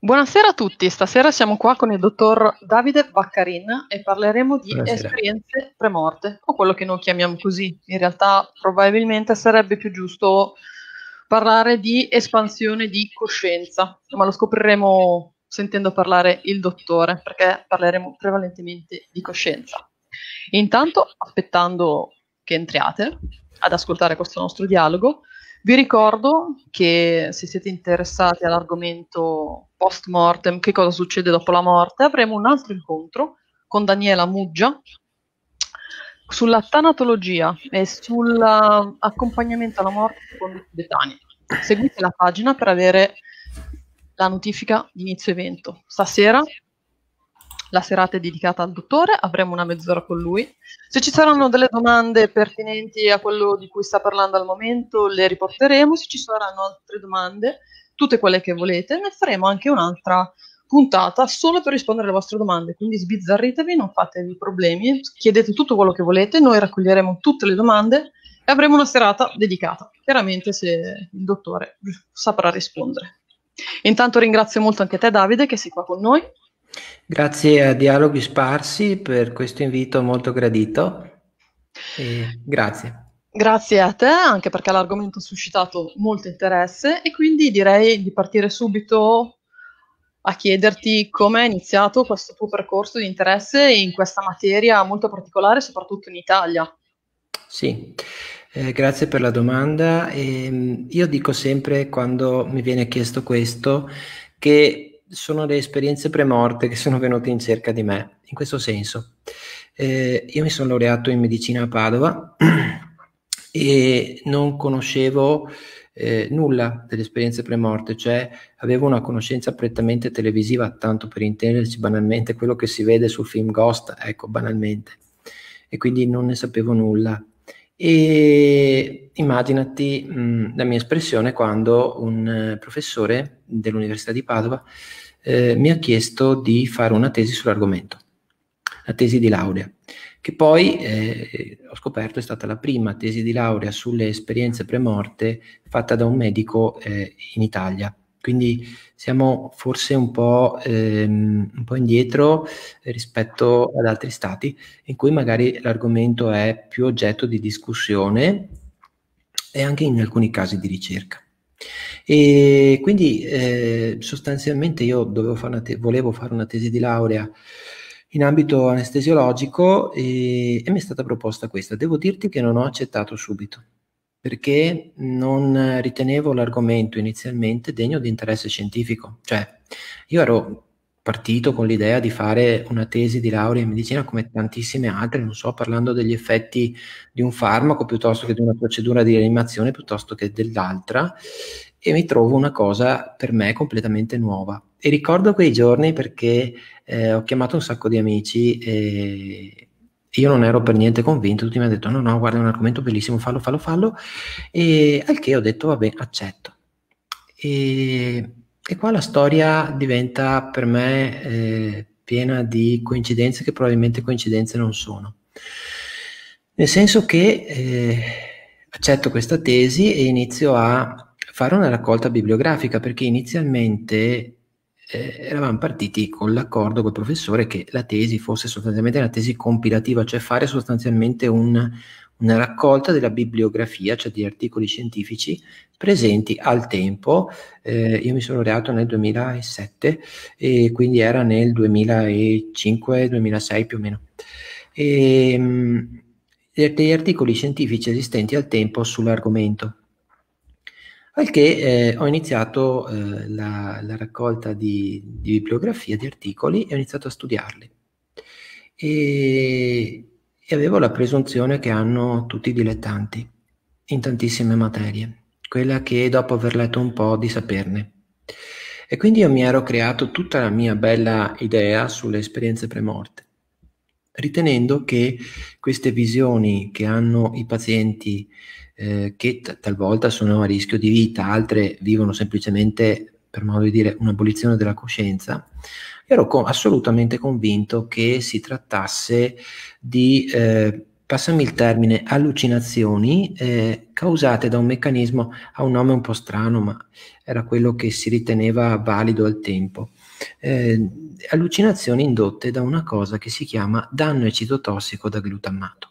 Buonasera a tutti, stasera siamo qua con il dottor Davide Vaccarin e parleremo di Buonasera. esperienze premorte, o quello che noi chiamiamo così. In realtà probabilmente sarebbe più giusto parlare di espansione di coscienza, ma lo scopriremo sentendo parlare il dottore, perché parleremo prevalentemente di coscienza. Intanto, aspettando che entriate ad ascoltare questo nostro dialogo, vi ricordo che se siete interessati all'argomento post mortem, che cosa succede dopo la morte, avremo un altro incontro con Daniela Muggia sulla tanatologia e sull'accompagnamento alla morte secondo i tibetani. Seguite la pagina per avere la notifica di inizio evento. Stasera la serata è dedicata al dottore, avremo una mezz'ora con lui. Se ci saranno delle domande pertinenti a quello di cui sta parlando al momento, le riporteremo. Se ci saranno altre domande, tutte quelle che volete, ne faremo anche un'altra puntata solo per rispondere alle vostre domande. Quindi sbizzarritevi, non fatevi problemi, chiedete tutto quello che volete, noi raccoglieremo tutte le domande e avremo una serata dedicata, chiaramente se il dottore saprà rispondere. Intanto ringrazio molto anche te Davide che sei qua con noi Grazie a Dialoghi Sparsi per questo invito molto gradito. E grazie. Grazie a te, anche perché l'argomento ha suscitato molto interesse e quindi direi di partire subito a chiederti come è iniziato questo tuo percorso di interesse in questa materia molto particolare, soprattutto in Italia. Sì, eh, grazie per la domanda. E, ehm, io dico sempre quando mi viene chiesto questo che sono le esperienze premorte che sono venute in cerca di me, in questo senso. Eh, io mi sono laureato in medicina a Padova e non conoscevo eh, nulla delle esperienze premorte, cioè avevo una conoscenza prettamente televisiva, tanto per intenderci banalmente quello che si vede sul film Ghost, ecco, banalmente, e quindi non ne sapevo nulla. E immaginati mh, mm, la mia espressione quando un eh, professore dell'Università di Padova eh, mi ha chiesto di fare una tesi sull'argomento, la tesi di laurea, che poi eh, ho scoperto è stata la prima tesi di laurea sulle esperienze premorte fatta da un medico eh, in Italia. Quindi siamo forse un po', ehm, un po', indietro rispetto ad altri stati in cui magari l'argomento è più oggetto di discussione e anche in alcuni casi di ricerca. E quindi eh, sostanzialmente io fare te- volevo fare una tesi di laurea in ambito anestesiologico e, e mi è stata proposta questa. Devo dirti che non ho accettato subito perché non ritenevo l'argomento inizialmente degno di interesse scientifico. Cioè, io ero partito con l'idea di fare una tesi di laurea in medicina come tantissime altre, non so, parlando degli effetti di un farmaco piuttosto che di una procedura di rianimazione piuttosto che dell'altra e mi trovo una cosa per me completamente nuova. E ricordo quei giorni perché eh, ho chiamato un sacco di amici e io non ero per niente convinto, tutti mi hanno detto no, no, guarda è un argomento bellissimo, fallo, fallo, fallo, e al che ho detto vabbè, accetto. E, e qua la storia diventa per me eh, piena di coincidenze che probabilmente coincidenze non sono. Nel senso che eh, accetto questa tesi e inizio a fare una raccolta bibliografica perché inizialmente eh, eravamo partiti con l'accordo col professore che la tesi fosse sostanzialmente una tesi compilativa, cioè fare sostanzialmente un, una raccolta della bibliografia, cioè di articoli scientifici presenti al tempo. Eh, io mi sono laureato nel 2007 e quindi era nel 2005-2006 più o meno. E, ehm, mh, degli articoli scientifici esistenti al tempo sull'argomento. Al che eh, ho iniziato eh, la, la, raccolta di, di, bibliografia, di articoli e ho iniziato a studiarli. E, e avevo la presunzione che hanno tutti i dilettanti in tantissime materie, quella che dopo aver letto un po' di saperne. E quindi io mi ero creato tutta la mia bella idea sulle esperienze premorte, ritenendo che queste visioni che hanno i pazienti eh, che t- talvolta sono a rischio di vita, altre vivono semplicemente, per modo di dire, un'abolizione della coscienza. ero co- assolutamente convinto che si trattasse di, eh, passami il termine, allucinazioni eh, causate da un meccanismo, ha un nome un po' strano, ma era quello che si riteneva valido al tempo. Eh, allucinazioni indotte da una cosa che si chiama danno eccitotossico da glutammato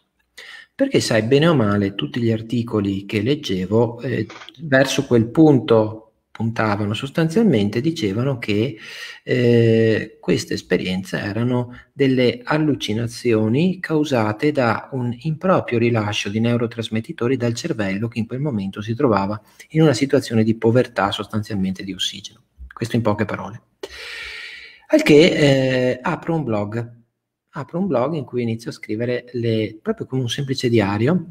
perché sai bene o male tutti gli articoli che leggevo eh, verso quel punto puntavano sostanzialmente, dicevano che eh, queste esperienze erano delle allucinazioni causate da un improprio rilascio di neurotrasmettitori dal cervello che in quel momento si trovava in una situazione di povertà sostanzialmente di ossigeno. Questo in poche parole. Al che eh, apro un blog apro un blog in cui inizio a scrivere le, proprio come un semplice diario,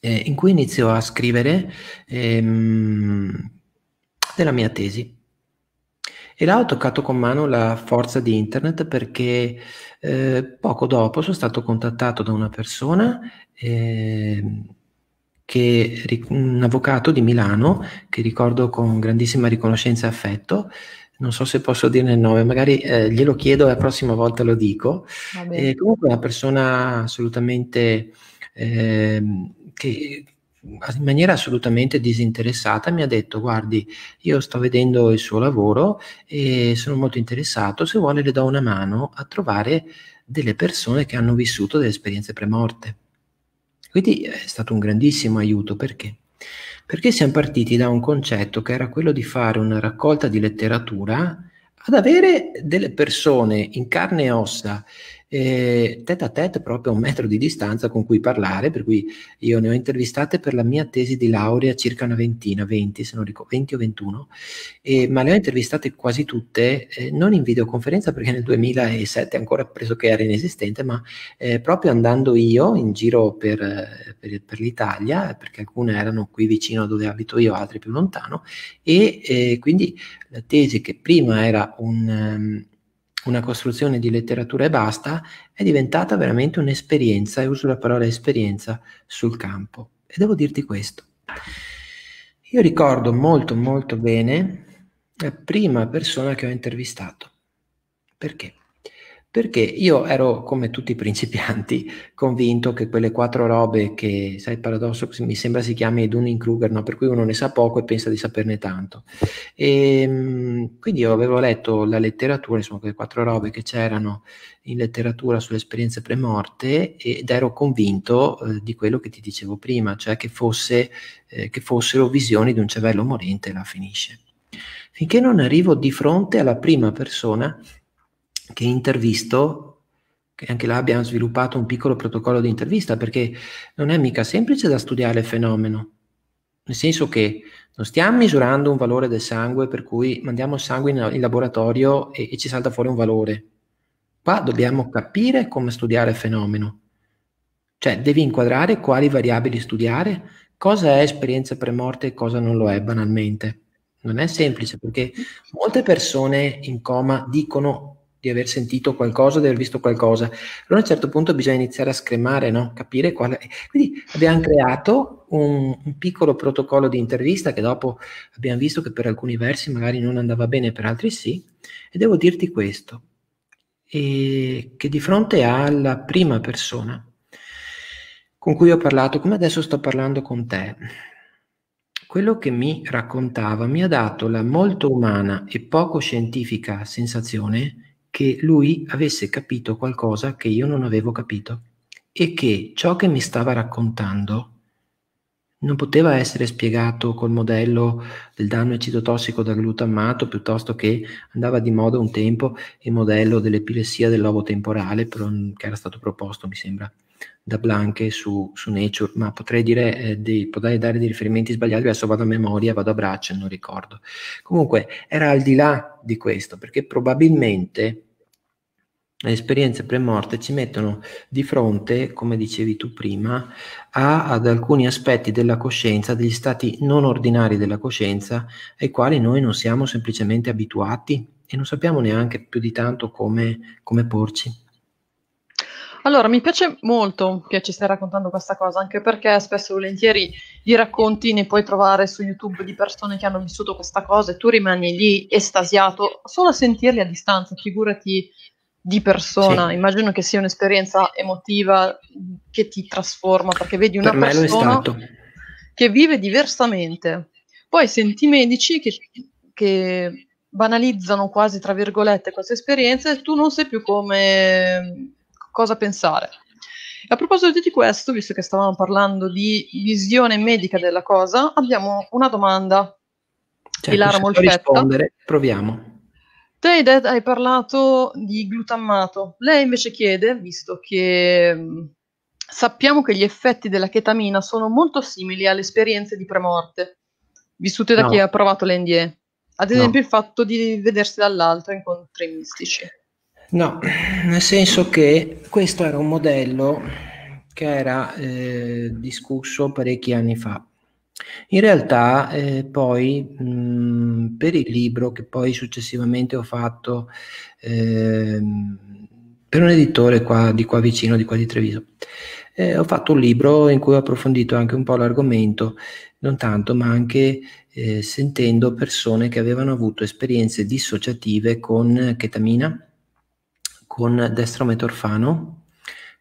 eh, in cui inizio a scrivere ehm, della mia tesi. E là ho toccato con mano la forza di internet perché eh, poco dopo sono stato contattato da una persona, eh, che, un avvocato di Milano, che ricordo con grandissima riconoscenza e affetto, non so se posso dirne il nome, magari eh, glielo chiedo e la prossima volta lo dico. Eh, comunque è una persona assolutamente eh, che in maniera assolutamente disinteressata mi ha detto guardi io sto vedendo il suo lavoro e sono molto interessato se vuole le do una mano a trovare delle persone che hanno vissuto delle esperienze premorte quindi è stato un grandissimo aiuto perché perché siamo partiti da un concetto che era quello di fare una raccolta di letteratura ad avere delle persone in carne e ossa eh, tête a tete, proprio a un metro di distanza con cui parlare, per cui io ne ho intervistate per la mia tesi di laurea circa una ventina, 20 se non ricordo, 20 o 21, eh, ma le ho intervistate quasi tutte, eh, non in videoconferenza perché nel 2007 ancora preso che era inesistente, ma eh, proprio andando io in giro per, per, per, l'Italia, perché alcune erano qui vicino a dove abito io, altre più lontano, e eh, quindi la tesi che prima era un... Um, una costruzione di letteratura e basta, è diventata veramente un'esperienza, e uso la parola esperienza, sul campo. E devo dirti questo. Io ricordo molto molto bene la prima persona che ho intervistato. Perché? perché io ero, come tutti i principianti, convinto che quelle quattro robe che, sai, il paradosso mi sembra si chiami Dunning-Kruger, no? per cui uno ne sa poco e pensa di saperne tanto. E, ehm, quindi io avevo letto la letteratura, insomma, quelle quattro robe che c'erano in letteratura sulle esperienze premorte ed ero convinto eh, di quello che ti dicevo prima, cioè che, fosse, eh, che fossero visioni di un cervello morente e la finisce. Finché non arrivo di fronte alla prima persona che intervisto, che anche là abbiamo sviluppato un piccolo protocollo di intervista perché non è mica semplice da studiare il fenomeno, nel senso che non stiamo misurando un valore del sangue per cui mandiamo il sangue in, in laboratorio e, e ci salta fuori un valore. Qua dobbiamo capire come studiare il fenomeno. Cioè, devi inquadrare quali variabili studiare, cosa è esperienza premorte e cosa non lo è banalmente. Non è semplice perché molte persone in coma dicono di aver sentito qualcosa, di aver visto qualcosa. Allora a un certo punto bisogna iniziare a scremare, no? capire quale... Quindi abbiamo creato un, un, piccolo protocollo di intervista che dopo abbiamo visto che per alcuni versi magari non andava bene, per altri sì. E devo dirti questo, che di fronte alla prima persona con cui ho parlato, come adesso sto parlando con te, quello che mi raccontava mi ha dato la molto umana e poco scientifica sensazione che lui avesse capito qualcosa che io non avevo capito e che ciò che mi stava raccontando non poteva essere spiegato col modello del danno eccitotossico da glutammato piuttosto che andava di moda un tempo il modello dell'epilessia dell'ovo temporale che era stato proposto mi sembra da Blanche su, su Nature, ma potrei, dire, eh, di, potrei dare dei riferimenti sbagliati, adesso vado a memoria, vado a braccio, non ricordo. Comunque era al di là di questo, perché probabilmente le esperienze pre-morte ci mettono di fronte, come dicevi tu prima, a, ad alcuni aspetti della coscienza, degli stati non ordinari della coscienza, ai quali noi non siamo semplicemente abituati e non sappiamo neanche più di tanto come, come porci. Allora, mi piace molto che ci stai raccontando questa cosa, anche perché spesso e volentieri i racconti ne puoi trovare su YouTube di persone che hanno vissuto questa cosa e tu rimani lì estasiato solo a sentirli a distanza, figurati di persona. Sì. Immagino che sia un'esperienza emotiva che ti trasforma, perché vedi una per persona che vive diversamente. Poi senti medici che, che banalizzano quasi, tra virgolette, queste esperienze e tu non sei più come cosa pensare. E a proposito di questo, visto che stavamo parlando di visione medica della cosa, abbiamo una domanda cioè, di certo, rispondere, proviamo. Te Dad, hai parlato di glutammato, lei invece chiede, visto che sappiamo che gli effetti della chetamina sono molto simili alle esperienze di premorte vissute da no. chi ha provato l'NDE, ad esempio no. il fatto di vedersi dall'alto incontri mistici. No, nel senso che questo era un modello che era eh, discusso parecchi anni fa. In realtà eh, poi mh, mm, per il libro che poi successivamente ho fatto eh, per un editore qua, di qua vicino, di qua di Treviso, eh, ho fatto un libro in cui ho approfondito anche un po' l'argomento, non tanto, ma anche eh, sentendo persone che avevano avuto esperienze dissociative con chetamina con Destro Metorfano,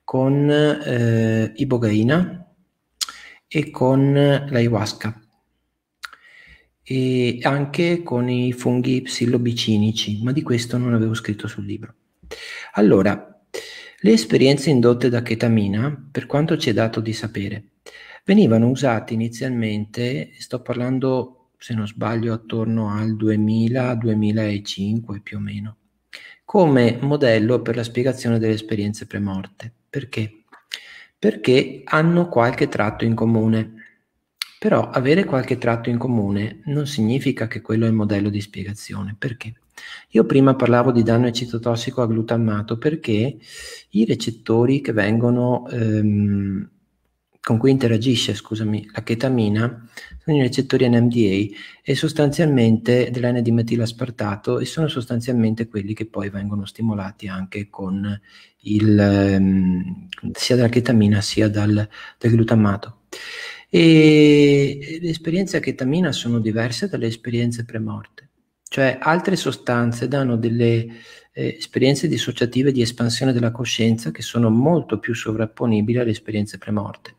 con eh, Ibogaina e con l'ayahuasca e anche con i funghi psilobicinici, ma di questo non avevo scritto sul libro. Allora, le esperienze indotte da chetamina, per quanto ci è dato di sapere, venivano usate inizialmente, sto parlando se non sbaglio attorno al 2000-2005 più o meno, come modello per la spiegazione delle esperienze premorte. Perché? Perché hanno qualche tratto in comune. Però avere qualche tratto in comune non significa che quello è il modello di spiegazione. Perché? Io prima parlavo di danno eccitotossico a glutammato perché i recettori che vengono ehm, con cui interagisce scusami, la chetamina sono i recettori NMDA e sostanzialmente dell'N-dimetilaspartato e sono sostanzialmente quelli che poi vengono stimolati anche con il, ehm, sia dalla chetamina sia dal, dal glutamato. E le esperienze a chetamina sono diverse dalle esperienze premorte, cioè altre sostanze danno delle eh, esperienze dissociative di espansione della coscienza che sono molto più sovrapponibili alle esperienze premorte.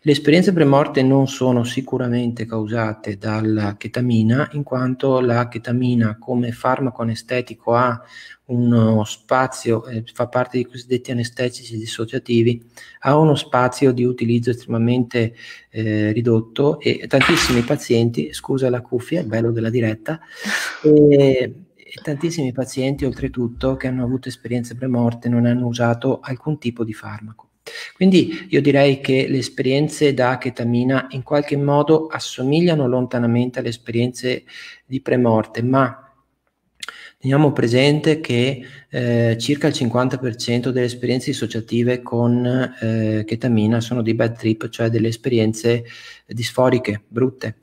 Le esperienze premorte non sono sicuramente causate dalla chetamina, in quanto la chetamina come farmaco anestetico ha uno spazio, eh, fa parte dei cosiddetti anestetici dissociativi, ha uno spazio di utilizzo estremamente eh, ridotto e tantissimi pazienti, scusa la cuffia, è bello della diretta, e, e tantissimi pazienti oltretutto che hanno avuto esperienze premorte non hanno usato alcun tipo di farmaco. Quindi io direi che le esperienze da chetamina in qualche modo assomigliano lontanamente alle esperienze di premorte, ma teniamo presente che eh, circa il 50% delle esperienze dissociative con eh, chetamina sono di bad trip, cioè delle esperienze disforiche, brutte,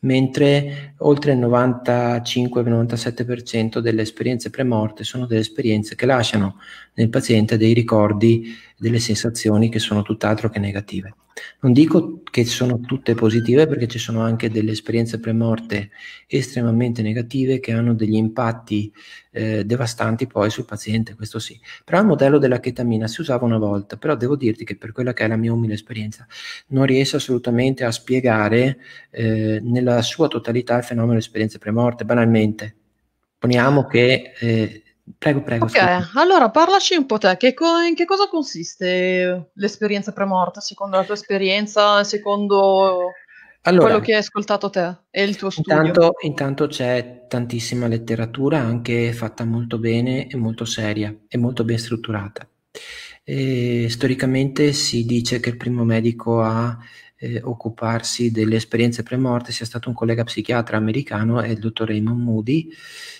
mentre oltre il 95-97% delle esperienze premorte sono delle esperienze che lasciano nel paziente dei ricordi, delle sensazioni che sono tutt'altro che negative. Non dico che sono tutte positive perché ci sono anche delle esperienze premorte estremamente negative che hanno degli impatti eh, devastanti poi sul paziente, questo sì. Però il modello della chetamina si usava una volta, però devo dirti che per quella che è la mia umile esperienza non riesce assolutamente a spiegare eh, nella sua totalità il fenomeno delle esperienze premorte, banalmente. Poniamo che eh, Prego, prego. Ok, scusa. allora parlaci un po' te, che co- in che cosa consiste l'esperienza premorta, secondo la tua esperienza, secondo allora, quello che hai ascoltato te e il tuo studio? Intanto, intanto c'è tantissima letteratura, anche fatta molto bene e molto seria e molto ben strutturata. E storicamente si dice che il primo medico a eh, occuparsi delle esperienze pre-morte sia stato un collega psichiatra americano, è il dottor Raymond Moody,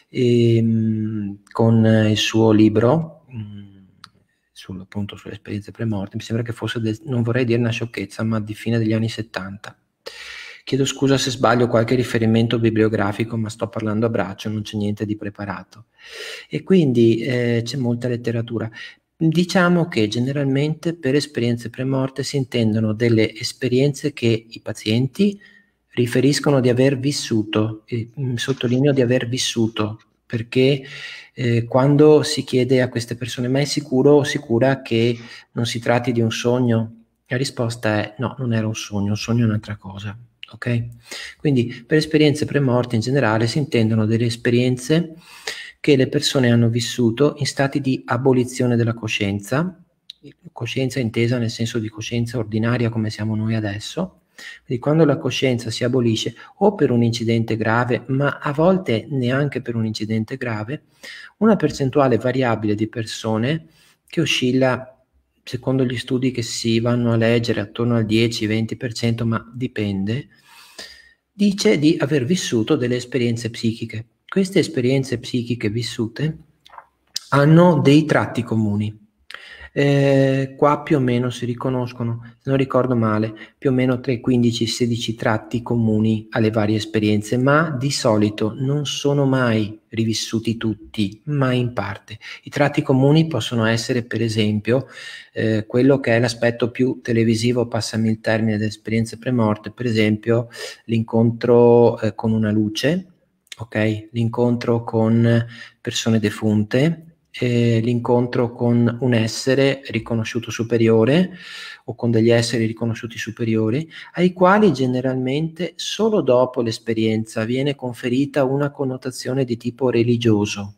e, ehm, con il suo libro mm, sul, appunto, sulle esperienze pre-morte. mi sembra che fosse, del, non vorrei dire una sciocchezza, ma di fine degli anni 70. Chiedo scusa se sbaglio qualche riferimento bibliografico, ma sto parlando a braccio, non c'è niente di preparato. E quindi eh, c'è molta letteratura. Diciamo che generalmente per esperienze premorte si intendono delle esperienze che i pazienti riferiscono di aver vissuto, e, mm, sottolineo di aver vissuto, perché eh, quando si chiede a queste persone ma è sicuro o sicura che non si tratti di un sogno? La risposta è no, non era un sogno, un sogno è un'altra cosa. Okay? Quindi per esperienze premorte in generale si intendono delle esperienze che le persone hanno vissuto in stati di abolizione della coscienza, coscienza intesa nel senso di coscienza ordinaria come siamo noi adesso, quindi quando la coscienza si abolisce o per un incidente grave, ma a volte neanche per un incidente grave, una percentuale variabile di persone che oscilla secondo gli studi che si vanno a leggere attorno al 10-20%, ma dipende, dice di aver vissuto delle esperienze psichiche queste esperienze psichiche vissute hanno dei tratti comuni. Eh, qua più o meno si riconoscono, se non ricordo male, più o meno 3, 15, 16 tratti comuni alle varie esperienze, ma di solito non sono mai rivissuti tutti, ma in parte. I tratti comuni possono essere, per esempio, eh, quello che è l'aspetto più televisivo, passami il termine, delle esperienze premorte, per esempio l'incontro eh, con una luce, ok? L'incontro con persone defunte, eh, l'incontro con un essere riconosciuto superiore o con degli esseri riconosciuti superiori, ai quali generalmente solo dopo l'esperienza viene conferita una connotazione di tipo religioso.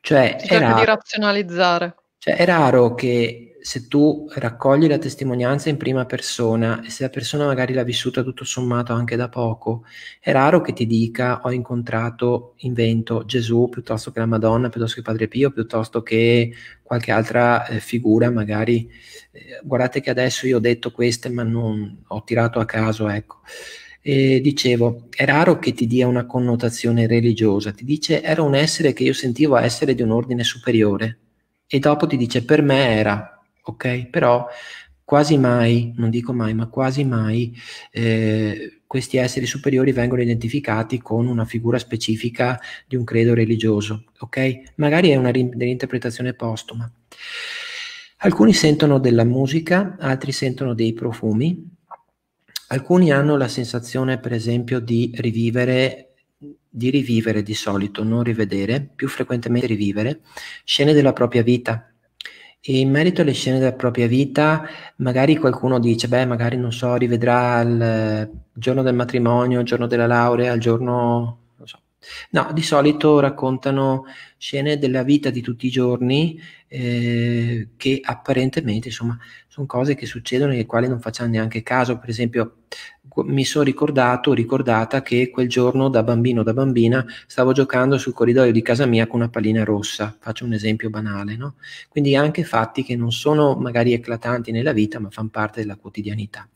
Cioè, è raro, di razionalizzare. Cioè, è raro che se tu raccogli la testimonianza in prima persona e se la persona magari l'ha vissuta tutto sommato anche da poco, è raro che ti dica ho incontrato, invento Gesù piuttosto che la Madonna, piuttosto che Padre Pio, piuttosto che qualche altra eh, figura, magari eh, guardate che adesso io ho detto queste ma non ho tirato a caso, ecco. E dicevo, è raro che ti dia una connotazione religiosa, ti dice era un essere che io sentivo essere di un ordine superiore e dopo ti dice per me era ok? Però quasi mai, non dico mai, ma quasi mai eh, questi esseri superiori vengono identificati con una figura specifica di un credo religioso, ok? Magari è una ri- postuma. Alcuni sentono della musica, altri sentono dei profumi, alcuni hanno la sensazione per esempio di rivivere di rivivere di solito, non rivedere, più frequentemente rivivere, scene della propria vita, e in merito alle scene della propria vita, magari qualcuno dice, beh, magari non so, rivedrà il giorno del matrimonio, il giorno della laurea, il giorno... non so. No, di solito raccontano scene della vita di tutti i giorni eh, che apparentemente, insomma, sono cose che succedono e alle quali non facciamo neanche caso. Per esempio, mi sono ricordato, ricordata che quel giorno da bambino o da bambina stavo giocando sul corridoio di casa mia con una pallina rossa, faccio un esempio banale, no? Quindi anche fatti che non sono magari eclatanti nella vita, ma fanno parte della quotidianità.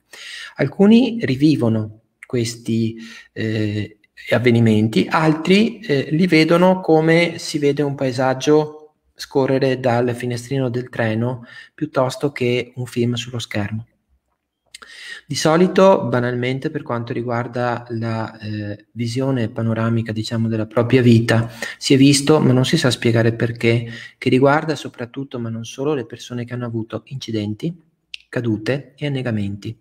Alcuni rivivono questi eh, avvenimenti, altri eh, li vedono come si vede un paesaggio scorrere dal finestrino del treno piuttosto che un film sullo schermo. Di solito, banalmente, per quanto riguarda la eh, visione panoramica, diciamo, della propria vita, si è visto, ma non si sa spiegare perché, che riguarda soprattutto, ma non solo, le persone che hanno avuto incidenti, cadute e annegamenti.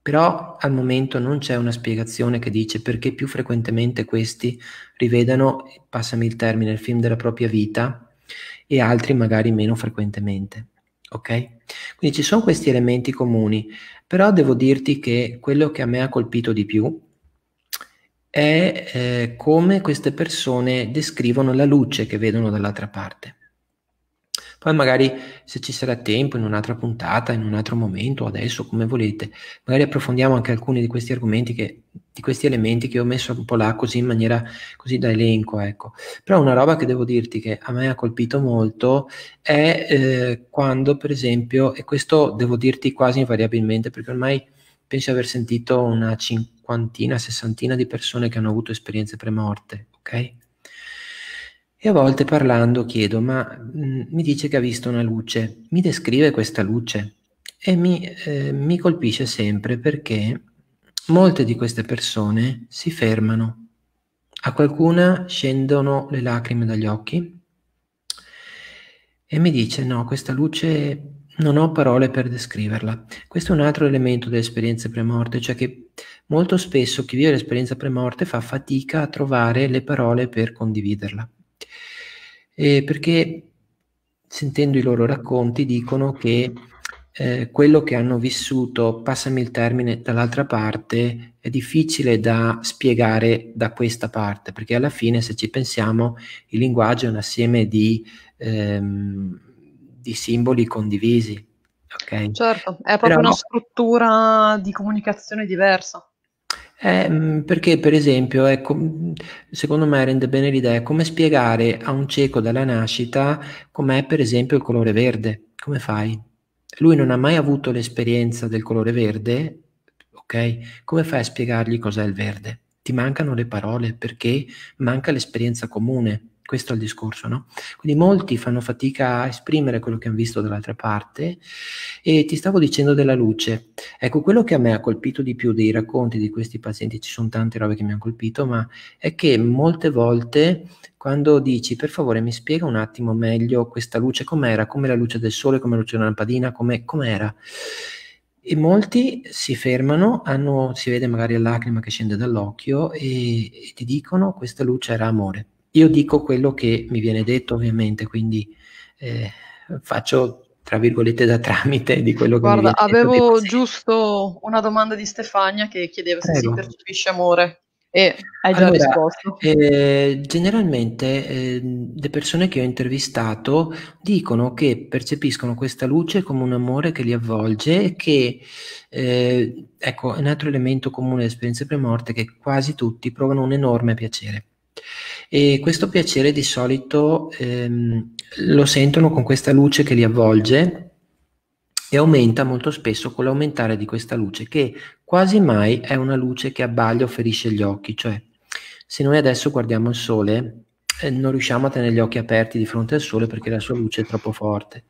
Però al momento non c'è una spiegazione che dice perché più frequentemente questi rivedano, passami il termine, il film della propria vita e altri magari meno frequentemente ok? Quindi ci sono questi elementi comuni, però devo dirti che quello che a me ha colpito di più è eh, come queste persone descrivono la luce che vedono dall'altra parte. Poi magari se ci sarà tempo in un'altra puntata, in un altro momento, adesso, come volete, magari approfondiamo anche alcuni di questi argomenti, che, di questi elementi che ho messo un po' là così in maniera così da elenco, ecco. Però una roba che devo dirti che a me ha colpito molto è eh, quando per esempio, e questo devo dirti quasi invariabilmente perché ormai penso di aver sentito una cinquantina, sessantina di persone che hanno avuto esperienze premorte, ok? E a volte parlando chiedo, ma mh, mm, mi dice che ha visto una luce, mi descrive questa luce? E mi, eh, mi colpisce sempre perché molte di queste persone si fermano. A qualcuna scendono le lacrime dagli occhi e mi dice no, questa luce non ho parole per descriverla. Questo è un altro elemento dell'esperienza premorte, cioè che molto spesso chi vive l'esperienza premorte fa fatica a trovare le parole per condividerla eh, perché sentendo i loro racconti dicono che eh, quello che hanno vissuto, passami il termine, dall'altra parte è difficile da spiegare da questa parte, perché alla fine, se ci pensiamo, il linguaggio è un assieme di, ehm, di simboli condivisi. Okay? Certo, è proprio Però, una struttura di comunicazione diversa. Eh, mm, perché per esempio, ecco, mm, secondo me rende bene l'idea, come spiegare a un cieco dalla nascita com'è per esempio il colore verde, come fai? Lui non ha mai avuto l'esperienza del colore verde, ok? Come fai a spiegargli cos'è il verde? Ti mancano le parole perché manca l'esperienza comune questo è il discorso, no? Quindi molti fanno fatica a esprimere quello che hanno visto dall'altra parte e ti stavo dicendo della luce. Ecco, quello che a me ha colpito di più dei racconti di questi pazienti, ci sono tante robe che mi hanno colpito, ma è che molte volte quando dici per favore mi spiega un attimo meglio questa luce com'era, come la luce del sole, come la luce di una lampadina, com'è, com'era. E molti si fermano, hanno, si vede magari la lacrima che scende dall'occhio e, e ti dicono questa luce era amore. Io dico quello che mi viene detto ovviamente, quindi eh, faccio tra virgolette da tramite di quello Guarda, che... Guarda, avevo giusto una domanda di Stefania che chiedeva Prego. se si percepisce amore e hai già allora, risposto. Eh, generalmente eh, le persone che ho intervistato dicono che percepiscono questa luce come un amore che li avvolge e che, eh, ecco, è un altro elemento comune delle esperienze premorte che quasi tutti provano un enorme piacere e questo piacere di solito ehm, lo sentono con questa luce che li avvolge e aumenta molto spesso con l'aumentare di questa luce che quasi mai è una luce che abbaglia o ferisce gli occhi, cioè se noi adesso guardiamo il sole eh, non riusciamo a tenere gli occhi aperti di fronte al sole perché la sua luce è troppo forte.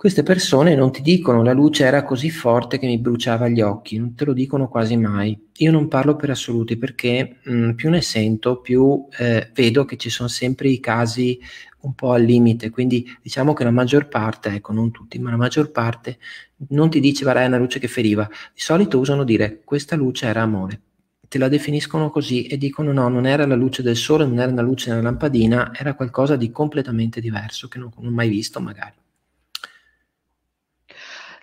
Queste persone non ti dicono la luce era così forte che mi bruciava gli occhi, non te lo dicono quasi mai. Io non parlo per assoluti perché mh, mm, più ne sento, più eh, vedo che ci sono sempre i casi un po' al limite, quindi diciamo che la maggior parte, ecco non tutti, ma la maggior parte non ti dice guarda è una luce che feriva, di solito usano dire questa luce era amore te la definiscono così e dicono no, non era la luce del sole, non era la luce della lampadina, era qualcosa di completamente diverso che non, non ho mai visto magari.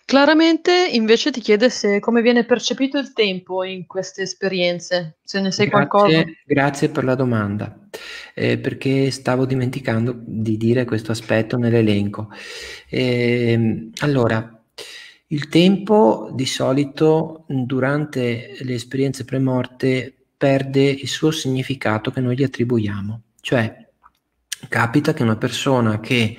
Claramente invece ti chiede se, come viene percepito il tempo in queste esperienze, se ne sai grazie, qualcosa. Grazie per la domanda, eh, perché stavo dimenticando di dire questo aspetto nell'elenco. Eh, allora, il tempo di solito durante le esperienze premorte perde il suo significato che noi gli attribuiamo, cioè capita che una persona che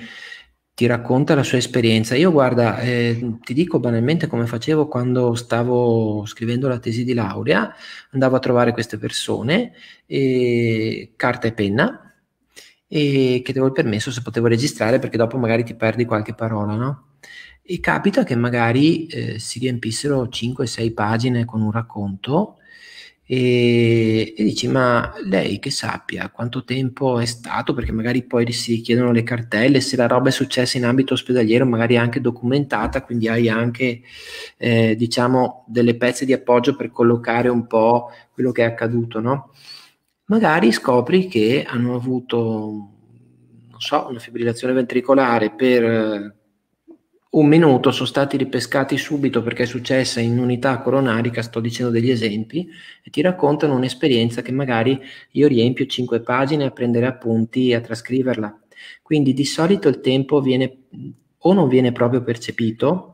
ti racconta la sua esperienza. Io guarda, eh, ti dico banalmente come facevo quando stavo scrivendo la tesi di laurea, andavo a trovare queste persone, e, carta e penna, e chiedevo il permesso se potevo registrare perché dopo magari ti perdi qualche parola, no? E capita che magari eh, si riempissero 5-6 pagine con un racconto e, e, dici ma lei che sappia quanto tempo è stato perché magari poi si chiedono le cartelle se la roba è successa in ambito ospedaliero magari anche documentata quindi hai anche eh, diciamo delle pezze di appoggio per collocare un po' quello che è accaduto no? magari scopri che hanno avuto non so una fibrillazione ventricolare per un minuto, sono stati ripescati subito perché è successa in unità coronarica, sto dicendo degli esempi, e ti raccontano un'esperienza che magari io riempio cinque pagine a prendere appunti e a trascriverla. Quindi di solito il tempo viene o non viene proprio percepito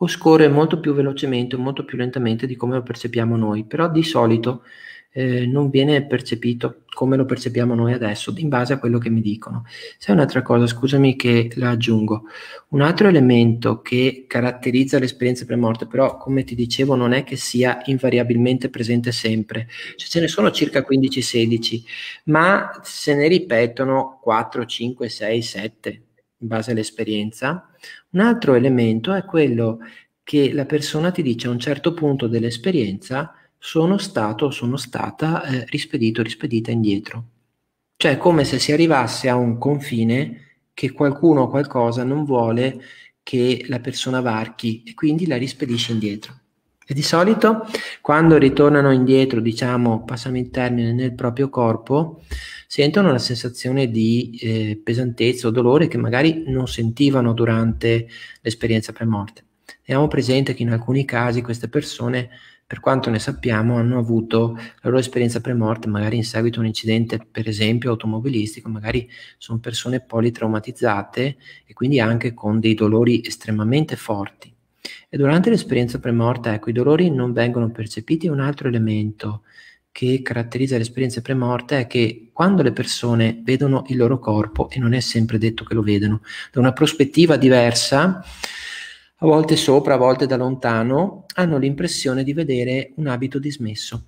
o scorre molto più velocemente o molto più lentamente di come lo percepiamo noi, però di solito eh, non viene percepito come lo percepiamo noi adesso, in base a quello che mi dicono. Sai un'altra cosa, scusami che la aggiungo. Un altro elemento che caratterizza l'esperienza pre-morte, però come ti dicevo non è che sia invariabilmente presente sempre, cioè, ce ne sono circa 15-16, ma se ne ripetono 4, 5, 6, 7 in base all'esperienza. Un altro elemento è quello che la persona ti dice a un certo punto dell'esperienza sono stato o sono stata eh, rispedito, rispedita indietro. Cioè come se si arrivasse a un confine che qualcuno o qualcosa non vuole che la persona varchi e quindi la rispedisce indietro. E di solito quando ritornano indietro, diciamo, passano in termine nel proprio corpo, sentono la sensazione di eh, pesantezza o dolore che magari non sentivano durante l'esperienza pre-morte. Teniamo presente che in alcuni casi queste persone per quanto ne sappiamo, hanno avuto la loro esperienza pre-morte, magari in seguito a un incidente, per esempio automobilistico, magari sono persone politraumatizzate e quindi anche con dei dolori estremamente forti. E durante l'esperienza premorta, ecco, i dolori non vengono percepiti. Un altro elemento che caratterizza l'esperienza pre-morte è che quando le persone vedono il loro corpo, e non è sempre detto che lo vedano, da una prospettiva diversa, a volte sopra, a volte da lontano, hanno l'impressione di vedere un abito dismesso.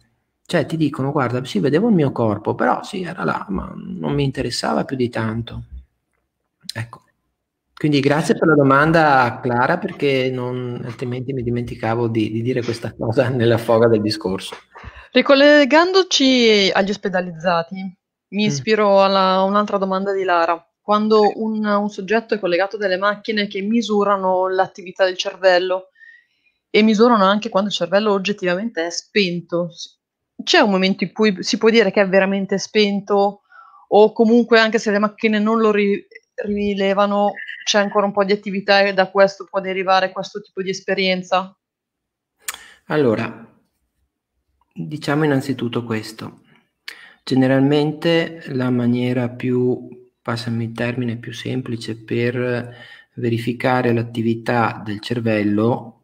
Cioè ti dicono, guarda, sì, vedevo il mio corpo, però sì, era là, ma non mi interessava più di tanto. Ecco. Quindi grazie per la domanda Clara, perché non, altrimenti mi dimenticavo di, di dire questa cosa nella foga del discorso. Ricollegandoci agli ospedalizzati, mi mm. ispiro a un'altra domanda di Lara quando un, un soggetto è collegato a delle macchine che misurano l'attività del cervello e misurano anche quando il cervello oggettivamente è spento. C'è un momento in cui si può dire che è veramente spento o comunque anche se le macchine non lo ri- rilevano c'è ancora un po' di attività e da questo può derivare questo tipo di esperienza? Allora, diciamo innanzitutto questo. Generalmente la maniera più passami il termine più semplice, per verificare l'attività del cervello,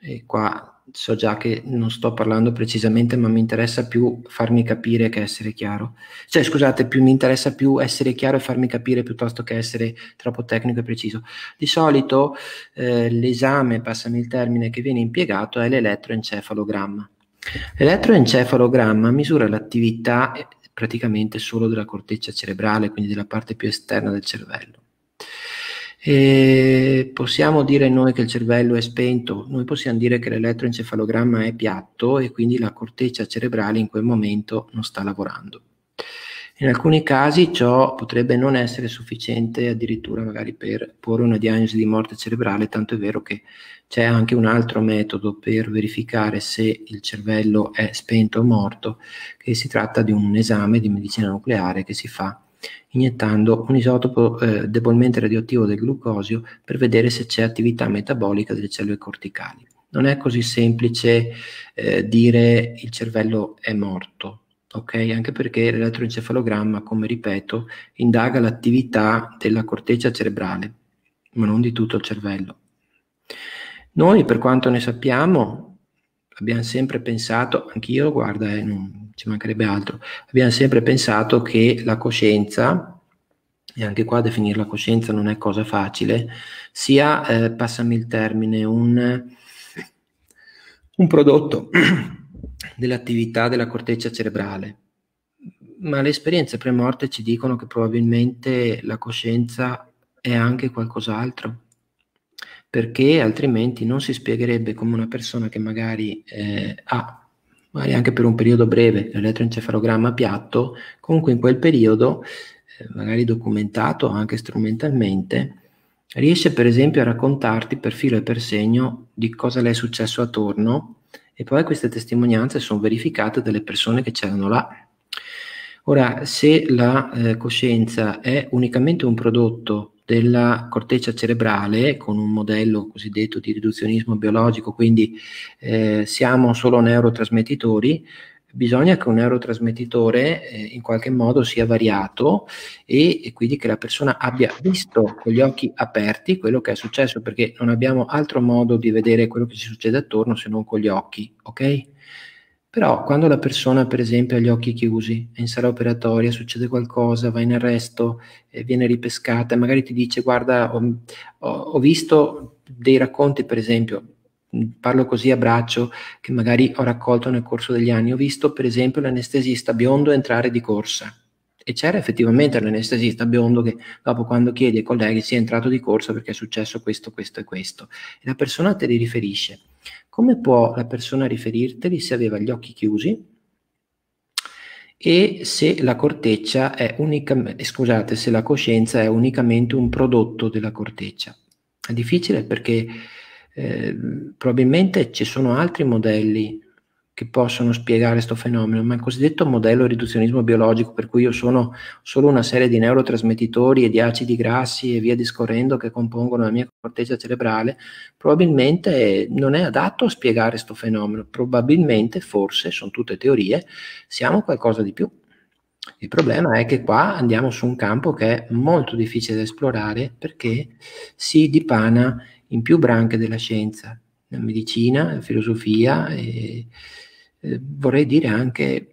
e qua so già che non sto parlando precisamente, ma mi interessa più farmi capire che essere chiaro. Cioè, scusate, più, mi interessa più essere chiaro e farmi capire piuttosto che essere troppo tecnico e preciso. Di solito eh, l'esame, passami il termine, che viene impiegato è l'elettroencefalogramma. L'elettroencefalogramma misura l'attività praticamente solo della corteccia cerebrale, quindi della parte più esterna del cervello. E possiamo dire noi che il cervello è spento, noi possiamo dire che l'elettroencefalogramma è piatto e quindi la corteccia cerebrale in quel momento non sta lavorando. In alcuni casi ciò potrebbe non essere sufficiente addirittura magari per porre una diagnosi di morte cerebrale, tanto è vero che c'è anche un altro metodo per verificare se il cervello è spento o morto, che si tratta di un esame di medicina nucleare che si fa iniettando un isotopo eh, debolmente radioattivo del glucosio per vedere se c'è attività metabolica delle cellule corticali. Non è così semplice eh, dire il cervello è morto, ok? Anche perché l'elettroencefalogramma, come ripeto, indaga l'attività della corteccia cerebrale, ma non di tutto il cervello. Noi, per quanto ne sappiamo, abbiamo sempre pensato, anch'io, guarda, eh, non ci mancherebbe altro, abbiamo sempre pensato che la coscienza, e anche qua definire la coscienza non è cosa facile, sia, eh, passami il termine, un, un prodotto dell'attività della corteccia cerebrale, ma le esperienze pre-morte ci dicono che probabilmente la coscienza è anche qualcos'altro, perché altrimenti non si spiegherebbe come una persona che magari eh, ha magari anche per un periodo breve, l'elettroencefalogramma piatto, comunque in quel periodo, eh, magari documentato anche strumentalmente, riesce per esempio a raccontarti per filo e per segno di cosa le è successo attorno e poi queste testimonianze sono verificate dalle persone che c'erano là. Ora, se la eh, coscienza è unicamente un prodotto della corteccia cerebrale con un modello cosiddetto di riduzionismo biologico, quindi eh, siamo solo neurotrasmettitori, bisogna che un neurotrasmettitore eh, in qualche modo sia variato e, e, quindi che la persona abbia visto con gli occhi aperti quello che è successo, perché non abbiamo altro modo di vedere quello che ci succede attorno se non con gli occhi, ok? Però quando la persona, per esempio, ha gli occhi chiusi, è in sala operatoria, succede qualcosa, va in arresto, eh, viene ripescata, magari ti dice guarda, ho, ho visto dei racconti, per esempio, parlo così a braccio, che magari ho raccolto nel corso degli anni. Ho visto per esempio l'anestesista biondo entrare di corsa e c'era effettivamente l'anestesista biondo che dopo quando chiede ai colleghi si è entrato di corsa perché è successo questo, questo e questo. E la persona te li riferisce. Come può la persona riferirteli se aveva gli occhi chiusi, e se la corteccia è unicamente, eh, scusate, se la coscienza è unicamente un prodotto della corteccia. È difficile perché Ehm, probabilmente ci sono altri modelli che possono spiegare questo fenomeno, ma il cosiddetto modello riduzionismo biologico, per cui io sono solo una serie di neurotrasmettitori e di acidi grassi e via discorrendo che compongono la mia corteccia cerebrale, probabilmente non è adatto a spiegare questo fenomeno, probabilmente, forse, sono tutte teorie, siamo qualcosa di più. Il problema è che qua andiamo su un campo che è molto difficile da esplorare perché si dipana in più branche della scienza, la medicina, la filosofia e eh, vorrei dire anche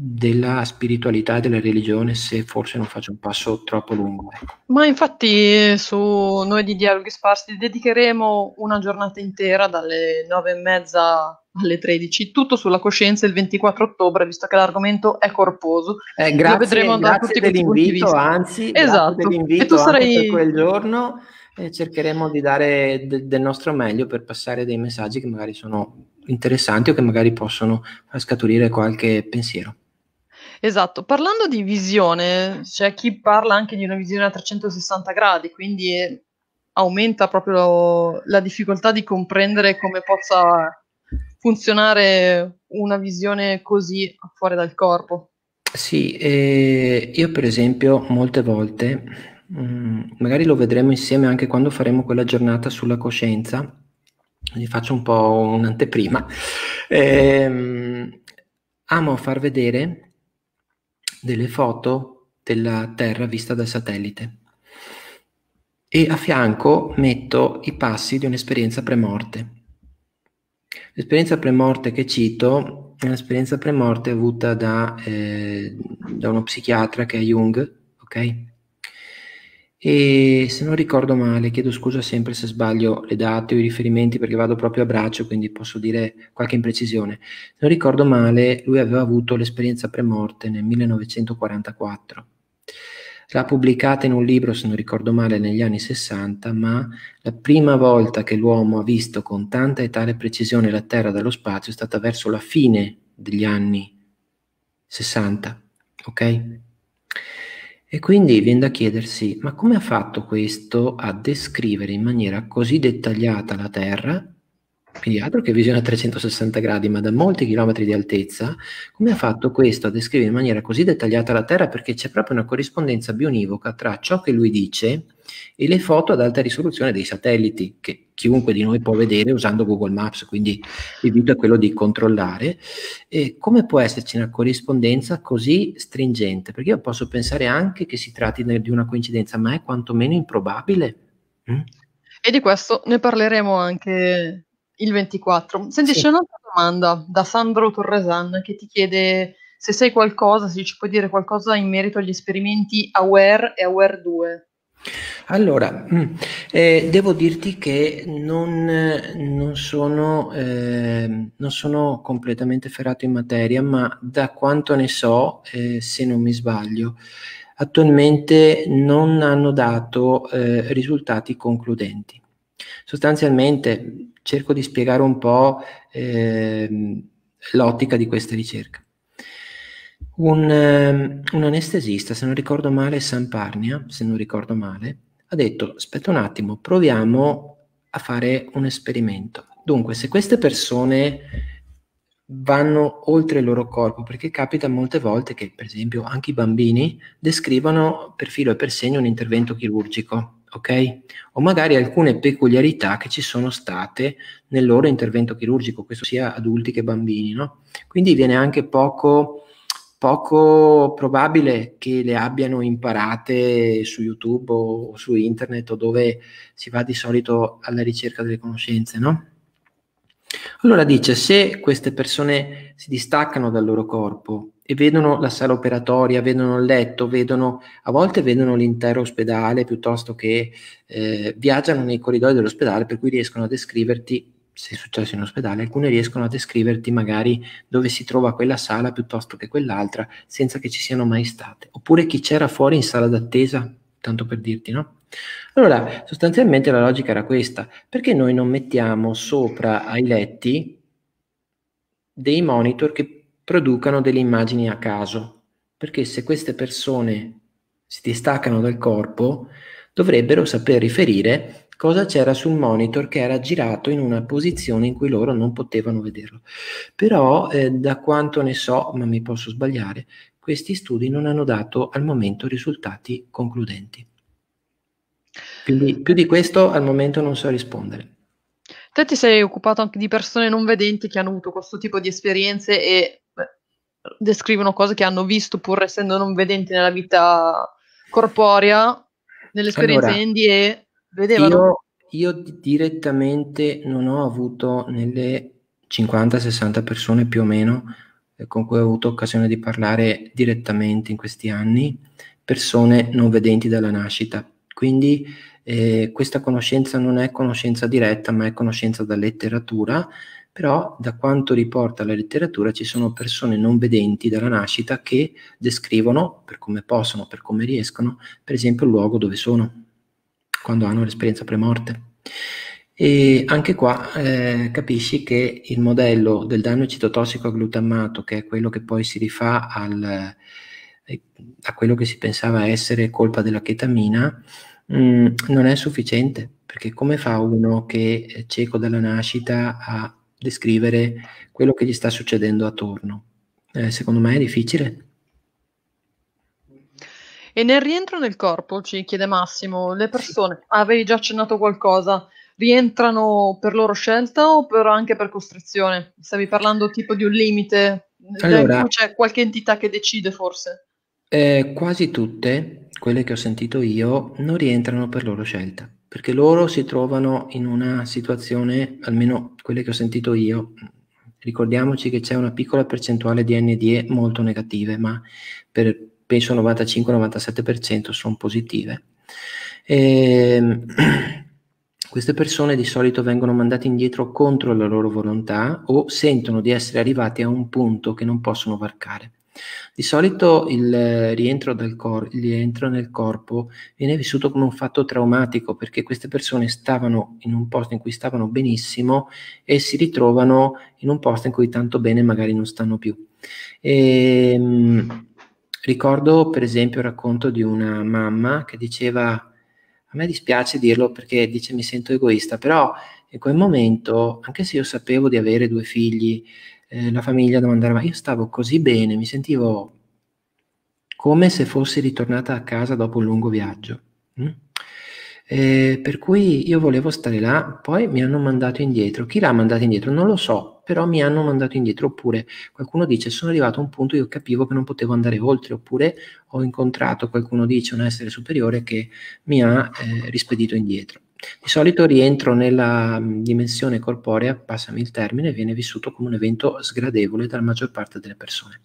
della spiritualità e della religione se forse non faccio un passo troppo lungo. Ecco. Ma infatti eh, su noi di Dialoghi Sparsi dedicheremo una giornata intera dalle nove e mezza alle 13, tutto sulla coscienza il 24 ottobre, visto che l'argomento è corposo. Eh, grazie, Lo vedremo grazie tutti dell'invito, anzi, esatto. dell'invito e tu sarai... per quel giorno e cercheremo di dare de- del nostro meglio per passare dei messaggi che magari sono interessanti o che magari possono far scaturire qualche pensiero. Esatto, parlando di visione, c'è chi parla anche di una visione a 360 gradi, quindi aumenta proprio la difficoltà di comprendere come possa funzionare una visione così fuori dal corpo. Sì, eh, io per esempio molte volte Mm, magari lo vedremo insieme anche quando faremo quella giornata sulla coscienza. Vi faccio un po' un'anteprima. Eh, amo far vedere delle foto della Terra vista dal satellite e a fianco metto i passi di un'esperienza premorte. L'esperienza premorte che cito è un'esperienza premorte avuta da, eh, da uno psichiatra che è Jung, ok? E se non ricordo male, chiedo scusa sempre se sbaglio le date o i riferimenti perché vado proprio a braccio, quindi posso dire qualche imprecisione. Se non ricordo male, lui aveva avuto l'esperienza premorte nel 1944. L'ha pubblicata in un libro, se non ricordo male, negli anni 60, ma la prima volta che l'uomo ha visto con tanta e tale precisione la Terra dallo spazio è stata verso la fine degli anni 60, ok? E quindi viene da chiedersi, ma come ha fatto questo a descrivere in maniera così dettagliata la Terra? Quindi altro che visione a 360 gradi, ma da molti chilometri di altezza, come ha fatto questo a descrivere in maniera così dettagliata la Terra? Perché c'è proprio una corrispondenza bionivoca tra ciò che lui dice e le foto ad alta risoluzione dei satelliti che chiunque di noi può vedere usando Google Maps, quindi l'invito è quello di controllare. E come può esserci una corrispondenza così stringente? Perché io posso pensare anche che si tratti di una coincidenza, ma è quantomeno improbabile. Mm? E di questo ne parleremo anche il 24. Senti, sì. c'è un'altra domanda da Sandro Torresan che ti chiede se sai qualcosa, se ci puoi dire qualcosa in merito agli esperimenti AWARE e AWARE 2. Allora, mm, eh, devo dirti che non, non, sono, eh, non, sono, completamente ferrato in materia, ma da quanto ne so, eh, se non mi sbaglio, attualmente non hanno dato eh, risultati concludenti. Sostanzialmente cerco di spiegare un po' ehm, l'ottica di questa ricerca un, um, un anestesista, se non ricordo male, Samparnia, se non ricordo male, ha detto, aspetta un attimo, proviamo a fare un esperimento. Dunque, se queste persone vanno oltre il loro corpo, perché capita molte volte che, per esempio, anche i bambini descrivano per filo e per segno un intervento chirurgico, ok? O magari alcune peculiarità che ci sono state nel loro intervento chirurgico, questo sia adulti che bambini, no? Quindi viene anche poco poco probabile che le abbiano imparate su YouTube o su internet o dove si va di solito alla ricerca delle conoscenze, no? Allora dice, se queste persone si distaccano dal loro corpo e vedono la sala operatoria, vedono il letto, vedono, a volte vedono l'intero ospedale piuttosto che eh, viaggiano nei corridoi dell'ospedale per cui riescono a descriverti se è successo in ospedale, alcune riescono a descriverti magari dove si trova quella sala piuttosto che quell'altra, senza che ci siano mai state. Oppure chi c'era fuori in sala d'attesa, tanto per dirti, no? Allora, sostanzialmente la logica era questa, perché noi non mettiamo sopra ai letti dei monitor che producano delle immagini a caso, perché se queste persone si distaccano dal corpo, dovrebbero saper riferire cosa c'era sul monitor che era girato in una posizione in cui loro non potevano vederlo. Però eh, da quanto ne so, ma mi posso sbagliare, questi studi non hanno dato al momento risultati concludenti. più di, più di questo al momento non so rispondere. Te ti sei occupato anche di persone non vedenti che hanno avuto questo tipo di esperienze e descrivono cose che hanno visto pur essendo non vedenti nella vita corporea, nelle esperienze allora, NDE. Vedevano? Io, io direttamente non ho avuto nelle 50-60 persone più o meno eh, con cui ho avuto occasione di parlare direttamente in questi anni, persone non vedenti dalla nascita. Quindi eh, questa conoscenza non è conoscenza diretta, ma è conoscenza da letteratura, però da quanto riporta la letteratura ci sono persone non vedenti dalla nascita che descrivono, per come possono, per come riescono, per esempio il luogo dove sono quando hanno l'esperienza premorte. E anche qua eh, capisci che il modello del danno citotossico a glutammato, che è quello che poi si rifà al, eh, a quello che si pensava essere colpa della chetamina, mh, mm, non è sufficiente, perché come fa uno che è cieco dalla nascita a descrivere quello che gli sta succedendo attorno? Eh, secondo me è difficile. E nel rientro nel corpo, ci chiede Massimo, le persone, avevi già accennato qualcosa, rientrano per loro scelta o per, anche per costrizione? Stavi parlando tipo di un limite? Allora, C'è qualche entità che decide forse? Eh, quasi tutte, quelle che ho sentito io, non rientrano per loro scelta, perché loro si trovano in una situazione, almeno quelle che ho sentito io, ricordiamoci che c'è una piccola percentuale di NDE molto negative, ma per penso 95-97% sono positive. E, ehm, queste persone di solito vengono mandate indietro contro la loro volontà o sentono di essere arrivate a un punto che non possono varcare. Di solito il rientro, cor- il rientro, nel corpo viene vissuto come un fatto traumatico perché queste persone stavano in un posto in cui stavano benissimo e si ritrovano in un posto in cui tanto bene magari non stanno più. E, ehm, Ricordo per esempio il racconto di una mamma che diceva, a me dispiace dirlo perché dice mi sento egoista, però in quel momento, anche se io sapevo di avere due figli, eh, la famiglia domandava, io stavo così bene, mi sentivo come se fossi ritornata a casa dopo un lungo viaggio. Mm? Eh, per cui io volevo stare là, poi mi hanno mandato indietro. Chi l'ha mandato indietro? Non lo so, però mi hanno mandato indietro, oppure qualcuno dice sono arrivato a un punto io capivo che non potevo andare oltre, oppure ho incontrato qualcuno dice un essere superiore che mi ha eh, rispedito indietro. Di solito rientro nella mm, dimensione corporea, passami il termine, viene vissuto come un evento sgradevole dalla maggior parte delle persone.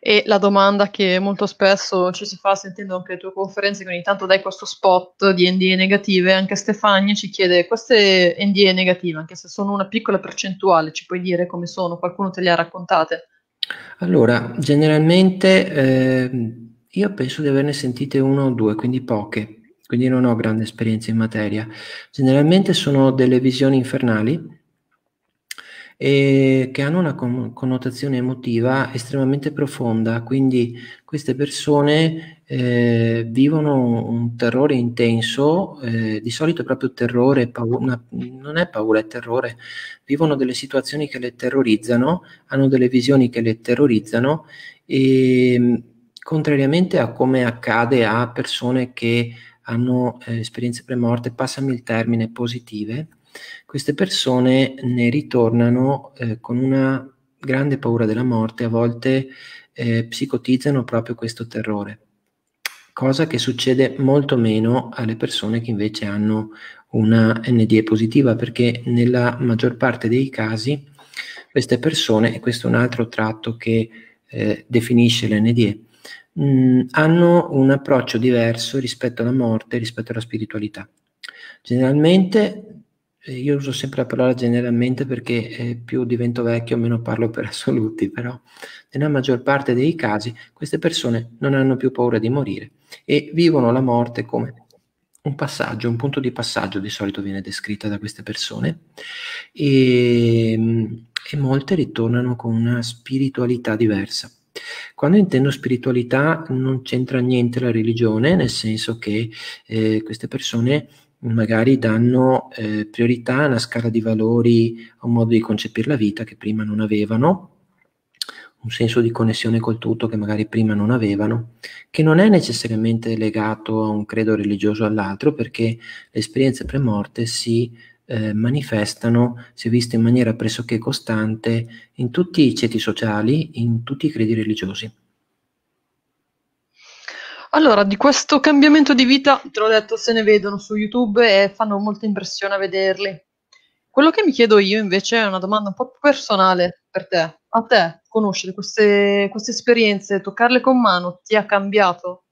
E la domanda che molto spesso ci si fa sentendo anche le tue conferenze, che ogni tanto dai questo spot di NDE negative, anche Stefania ci chiede queste NDE negative, anche se sono una piccola percentuale, ci puoi dire come sono? Qualcuno te le ha raccontate? Allora, generalmente eh, io penso di averne sentite una o due, quindi poche, quindi non ho grande esperienza in materia. Generalmente sono delle visioni infernali e che hanno una con- connotazione emotiva estremamente profonda, quindi queste persone eh, vivono un terrore intenso, eh, di solito proprio terrore, paura, non è paura, è terrore, vivono delle situazioni che le terrorizzano, hanno delle visioni che le terrorizzano e ehm, contrariamente a come accade a persone che hanno eh, esperienze premorte, passami il termine, positive, queste persone ne ritornano eh, con una grande paura della morte, a volte eh, psicotizzano proprio questo terrore, cosa che succede molto meno alle persone che invece hanno una NDE positiva, perché nella maggior parte dei casi queste persone, e questo è un altro tratto che eh, definisce l'NDE, mm, hanno un approccio diverso rispetto alla morte, rispetto alla spiritualità. Generalmente eh, io uso sempre la parola generalmente perché eh, più divento vecchio meno parlo per assoluti, però nella maggior parte dei casi queste persone non hanno più paura di morire e vivono la morte come un passaggio, un punto di passaggio di solito viene descritta da queste persone e, ehm, e molte ritornano con una spiritualità diversa. Quando intendo spiritualità non c'entra niente la religione, nel senso che eh, queste persone magari danno eh, priorità a una scala di valori, a un modo di concepire la vita che prima non avevano, un senso di connessione col tutto che magari prima non avevano, che non è necessariamente legato a un credo religioso o all'altro, perché le esperienze premorte si eh, manifestano, si è visto in maniera pressoché costante, in tutti i ceti sociali, in tutti i credi religiosi. Allora, di questo cambiamento di vita, te l'ho detto, se ne vedono su YouTube e fanno molta impressione a vederli. Quello che mi chiedo io invece è una domanda un po' più personale per te. A te conoscere queste, queste esperienze, toccarle con mano, ti ha cambiato?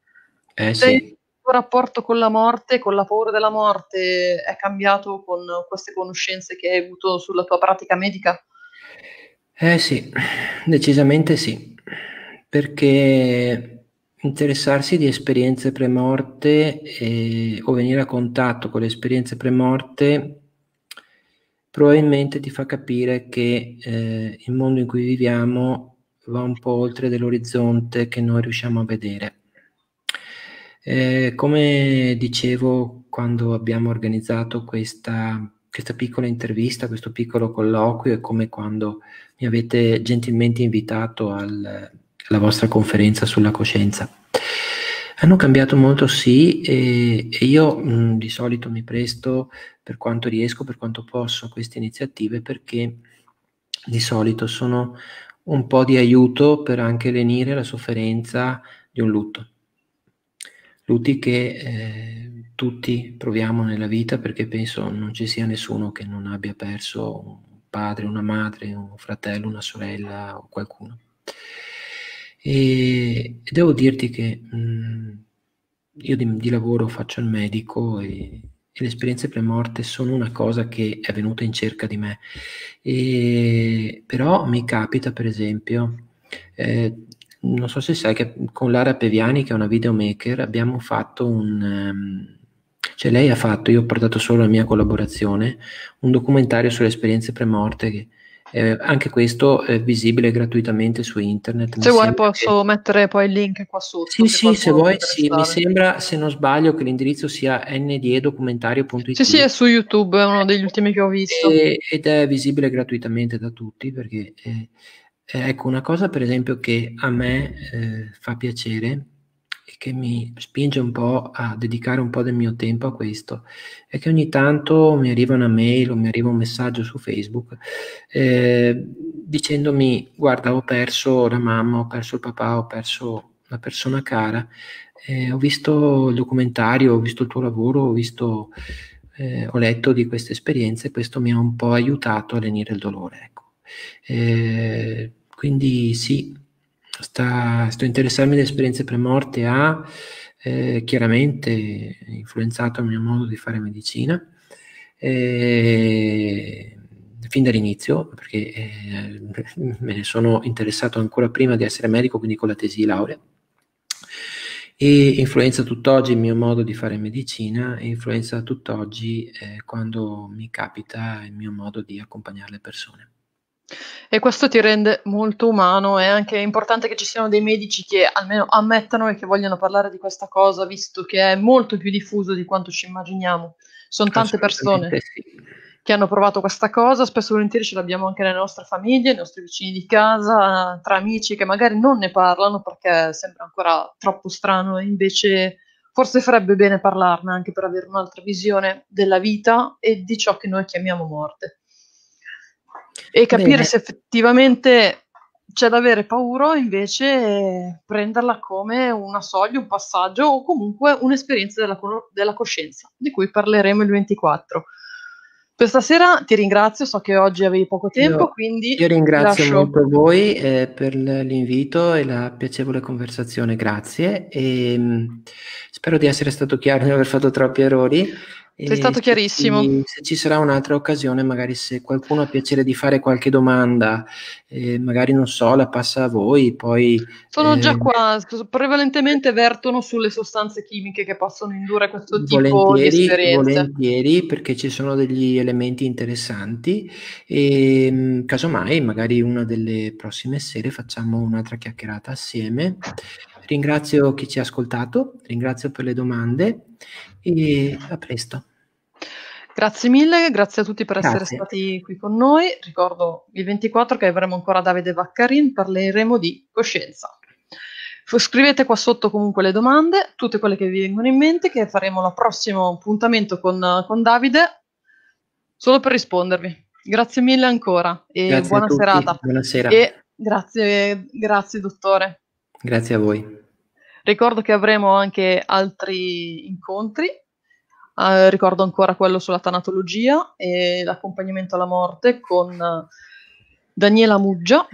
Eh sì. il rapporto con la morte, con la paura della morte, è cambiato con queste conoscenze che hai avuto sulla tua pratica medica? Eh sì, decisamente sì, perché interessarsi di esperienze premorte e, o venire a contatto con le esperienze premorte probabilmente ti fa capire che eh, il mondo in cui viviamo va un po' oltre dell'orizzonte che noi riusciamo a vedere. Eh, come dicevo quando abbiamo organizzato questa, questa piccola intervista, questo piccolo colloquio e come quando mi avete gentilmente invitato al, la vostra conferenza sulla coscienza. Hanno cambiato molto, sì, e, e io mh, mm, di solito mi presto per quanto riesco, per quanto posso a queste iniziative perché di solito sono un po' di aiuto per anche lenire la sofferenza di un lutto. Lutti che eh, tutti proviamo nella vita perché penso non ci sia nessuno che non abbia perso un padre, una madre, un fratello, una sorella o qualcuno. E devo dirti che mh, mm, io di, di, lavoro faccio il medico e, e, le esperienze pre-morte sono una cosa che è venuta in cerca di me. E, però mi capita, per esempio, eh, non so se sai che con Lara Peviani, che è una videomaker, abbiamo fatto un... Um, cioè lei ha fatto, io ho portato solo la mia collaborazione, un documentario sulle esperienze premorte che eh, anche questo è visibile gratuitamente su internet. Se vuoi posso che... mettere poi il link qua sotto. Sì, sì, se vuoi, sì. mi sembra, se non sbaglio, che l'indirizzo sia ndedocumentario.it. Sì, sì, è su YouTube, è uno degli ultimi che ho visto. E, ed è visibile gratuitamente da tutti perché, eh, eh ecco, una cosa per esempio che a me eh, fa piacere e che mi spinge un po' a dedicare un po' del mio tempo a questo è che ogni tanto mi arriva una mail o mi arriva un messaggio su Facebook eh, dicendomi guarda ho perso la mamma, ho perso il papà, ho perso una persona cara, eh, ho visto il documentario, ho visto il tuo lavoro, ho, visto, eh, ho letto di queste esperienze e questo mi ha un po' aiutato a lenire il dolore. Ecco. Eh, quindi sì, sta, sto interessarmi alle esperienze pre-morte ha eh, chiaramente influenzato il mio modo di fare medicina eh, fin dall'inizio, perché eh, me ne sono interessato ancora prima di essere medico, quindi con la tesi di laurea. E influenza tutt'oggi il mio modo di fare medicina e influenza tutt'oggi eh, quando mi capita il mio modo di accompagnare le persone. E questo ti rende molto umano, è anche importante che ci siano dei medici che almeno ammettano e che vogliano parlare di questa cosa, visto che è molto più diffuso di quanto ci immaginiamo. Sono tante persone sì. che hanno provato questa cosa, spesso e volentieri ce l'abbiamo anche nelle nostre famiglie, nei nostri vicini di casa, tra amici che magari non ne parlano perché sembra ancora troppo strano e invece forse farebbe bene parlarne anche per avere un'altra visione della vita e di ciò che noi chiamiamo morte e capire Bene. se effettivamente c'è da avere paura o invece prenderla come una soglia, un passaggio o comunque un'esperienza della, della coscienza, di cui parleremo il 24. Questa sera ti ringrazio, so che oggi avevi poco tempo, io, quindi... Io ringrazio lascio... molto voi eh, per l'invito e la piacevole conversazione, grazie. E, ehm, mh, spero di essere stato chiaro e non aver fatto troppi errori. Sei stato chiarissimo. Se, ci sarà un'altra occasione, magari se qualcuno ha piacere di fare qualche domanda, eh, magari non so, la passa a voi, poi... Sono eh, già qua, prevalentemente vertono sulle sostanze chimiche che possono indurre questo tipo di esperienze. Volentieri, perché ci sono degli elementi interessanti e mm, casomai magari una delle prossime sere facciamo un'altra chiacchierata assieme. Ringrazio chi ci ha ascoltato, ringrazio per le domande e a presto. Grazie mille, grazie a tutti per grazie. essere stati qui con noi. Ricordo il 24 che avremo ancora Davide Vaccarin, parleremo di coscienza. Scrivete qua sotto comunque le domande, tutte quelle che vi vengono in mente, che faremo al prossimo appuntamento con, con Davide solo per rispondervi. Grazie mille ancora e grazie buona serata. Buonasera. E grazie, grazie dottore. Grazie a voi. Ricordo che avremo anche altri incontri, eh, ricordo ancora quello sulla tanatologia e l'accompagnamento alla morte con Daniela Muggia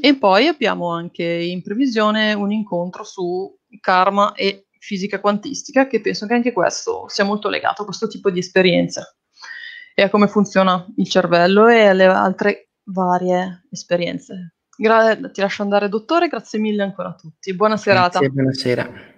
e poi abbiamo anche in previsione un incontro su karma e fisica quantistica che penso che anche questo sia molto legato a questo tipo di esperienze e a come funziona il cervello e alle altre varie esperienze Gra- ti lascio andare, dottore. Grazie mille ancora a tutti. Buona serata. buonasera.